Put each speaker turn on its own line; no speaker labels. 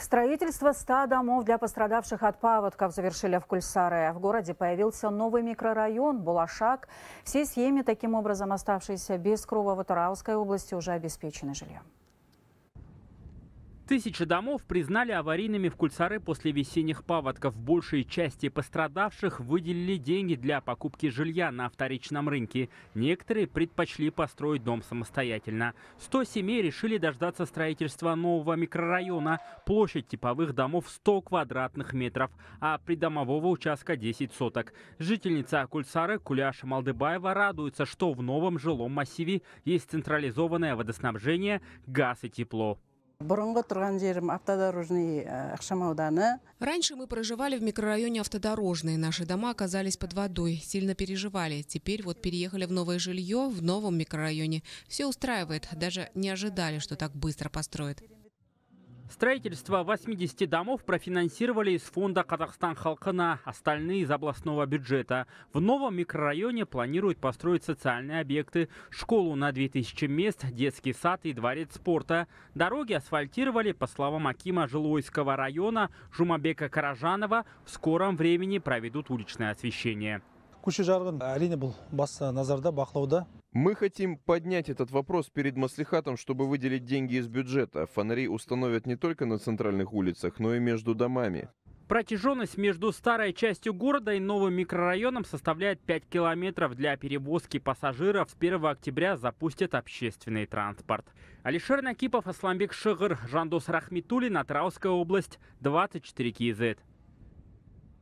Строительство 100 домов для пострадавших от паводков завершили в Кульсаре. В городе появился новый микрорайон Булашак. Все семьи, таким образом оставшиеся без крова в Атараусской области, уже обеспечены жильем.
Тысячи домов признали аварийными в Кульсары после весенних паводков. Большей части пострадавших выделили деньги для покупки жилья на вторичном рынке. Некоторые предпочли построить дом самостоятельно. 100 семей решили дождаться строительства нового микрорайона. Площадь типовых домов 100 квадратных метров, а придомового участка 10 соток. Жительница Кульсары Куляша Малдыбаева радуется, что в новом жилом массиве есть централизованное водоснабжение, газ и тепло.
Бұрынғы автодорожный
э, ықшам Раньше мы проживали в микрорайоне автодорожный. Наши дома оказались под водой. Сильно переживали. Теперь вот переехали в новое жилье в новом микрорайоне. Все устраивает. Даже не ожидали, что так быстро построят.
Строительство 80 домов профинансировали из фонда «Казахстан Халкана», остальные из областного бюджета. В новом микрорайоне планируют построить социальные объекты, школу на 2000 мест, детский сад и дворец спорта. Дороги асфальтировали, по словам Акима Жилойского района Жумабека Каражанова, в скором времени проведут уличное освещение.
көше жарығын әрине бұл басты назарда Бахлауда. Мы хотим поднять этот вопрос перед Маслихатом, чтобы выделить деньги из бюджета. Фонари установят не только на центральных улицах, но и между домами.
Протяженность между старой частью города и новым микрорайоном составляет 5 километров. Для перевозки пассажиров с 1 октября запустят общественный транспорт. Алишер Накипов, Асламбек Шыгыр, Жандос Рахмитулин, Атрауская область, 24 КИЗ.